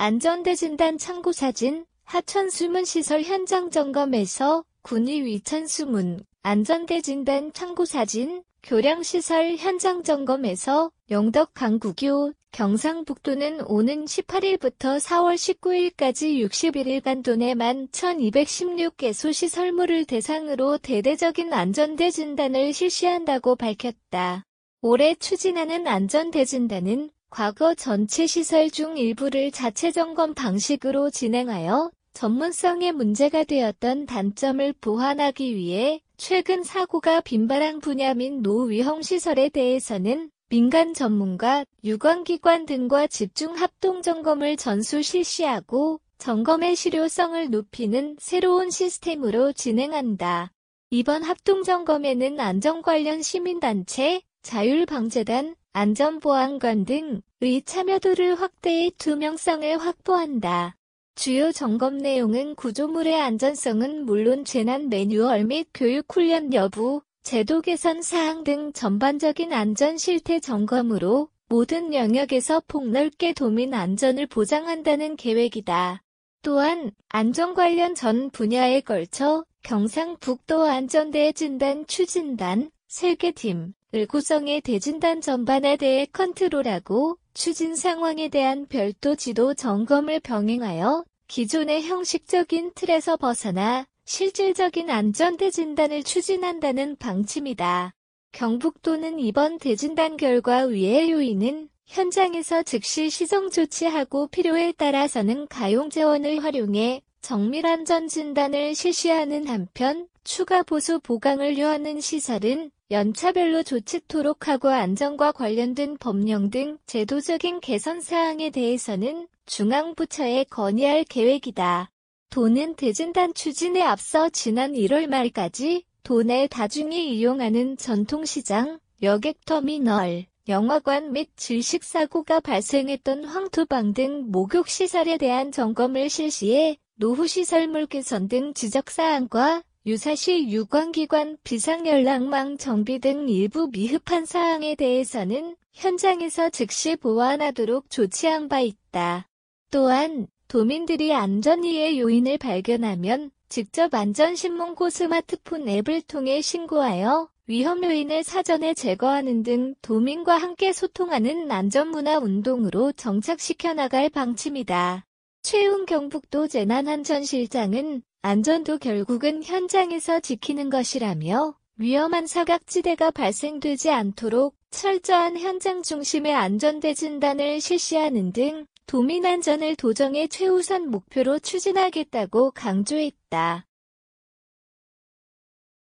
안전대진단 참고사진, 하천 수문시설 현장 점검에서 군위 위천수문, 안전대진단 참고사진, 교량시설 현장 점검에서 영덕 강구교, 경상북도는 오는 18일부터 4월 19일까지 61일간 도내만 1216개소 시설물을 대상으로 대대적인 안전대진단을 실시한다고 밝혔다. 올해 추진하는 안전대진단은 과거 전체 시설 중 일부를 자체 점검 방식으로 진행하여 전문성의 문제가 되었던 단점을 보완하기 위해 최근 사고가 빈발한 분야 및 노위험 시설에 대해서는 민간 전문가, 유관기관 등과 집중 합동 점검을 전수 실시하고 점검의 실효성을 높이는 새로운 시스템으로 진행한다. 이번 합동 점검에는 안전 관련 시민단체, 자율방재단, 안전보안관 등 의 참여도를 확대해 투명성을 확보한다. 주요 점검 내용은 구조물의 안전성은 물론 재난 매뉴얼 및 교육 훈련 여부, 제도 개선 사항 등 전반적인 안전 실태 점검으로 모든 영역에서 폭넓게 도민 안전을 보장한다는 계획이다. 또한 안전 관련 전 분야에 걸쳐 경상북도 안전대 진단 추진단, 세계팀, 을 구성해 대진단 전반에 대해 컨트롤하고 추진 상황에 대한 별도 지도 점검을 병행하여 기존의 형식적인 틀에서 벗어나 실질적인 안전 대진단을 추진한다는 방침이다. 경북도는 이번 대진단 결과 위의 요인은 현장에서 즉시 시정 조치하고 필요에 따라서는 가용 재원을 활용해 정밀 안전 진단을 실시하는 한편 추가 보수 보강을 요하는 시설은 연차별로 조치토록 하고 안전과 관련된 법령 등 제도적인 개선 사항에 대해서는 중앙부처에 건의할 계획이다. 도는 대진단 추진에 앞서 지난 1월 말까지 도내 다중이 이용하는 전통시장, 여객터미널, 영화관 및 질식사고가 발생했던 황토방 등 목욕시설에 대한 점검을 실시해 노후시설물 개선 등 지적사항과 유사시 유관기관 비상연락망 정비 등 일부 미흡한 사항에 대해서는 현장에서 즉시 보완하도록 조치한 바 있다. 또한 도민들이 안전위의 요인을 발견하면 직접 안전신문고 스마트폰 앱을 통해 신고하여 위험 요인을 사전에 제거하는 등 도민과 함께 소통하는 안전문화 운동으로 정착시켜 나갈 방침이다. 최웅 경북도 재난안전실장은 안전도 결국은 현장에서 지키는 것이라며 위험한 사각지대가 발생되지 않도록 철저한 현장 중심의 안전대 진단을 실시하는 등 도민 안전을 도정의 최우선 목표로 추진하겠다고 강조했다.